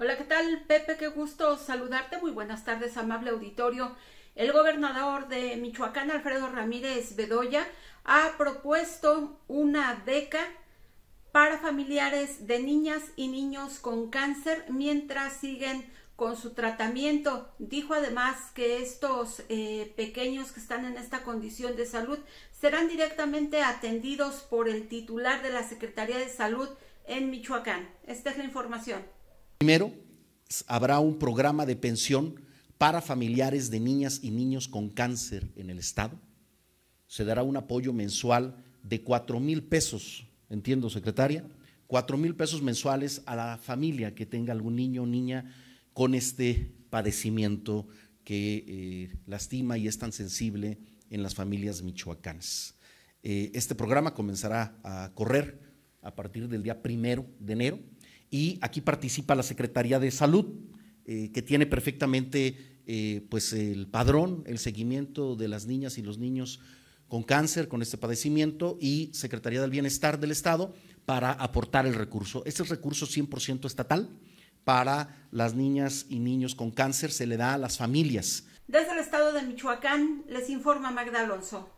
Hola, ¿qué tal, Pepe? Qué gusto saludarte. Muy buenas tardes, amable auditorio. El gobernador de Michoacán, Alfredo Ramírez Bedoya, ha propuesto una beca para familiares de niñas y niños con cáncer mientras siguen con su tratamiento. Dijo además que estos eh, pequeños que están en esta condición de salud serán directamente atendidos por el titular de la Secretaría de Salud en Michoacán. Esta es la información. Primero, habrá un programa de pensión para familiares de niñas y niños con cáncer en el Estado. Se dará un apoyo mensual de cuatro mil pesos, entiendo, secretaria, cuatro mil pesos mensuales a la familia que tenga algún niño o niña con este padecimiento que eh, lastima y es tan sensible en las familias michoacanas. Eh, este programa comenzará a correr a partir del día primero de enero y aquí participa la Secretaría de Salud, eh, que tiene perfectamente eh, pues el padrón, el seguimiento de las niñas y los niños con cáncer, con este padecimiento, y Secretaría del Bienestar del Estado para aportar el recurso. Este recurso 100% estatal para las niñas y niños con cáncer, se le da a las familias. Desde el estado de Michoacán, les informa Magda Alonso.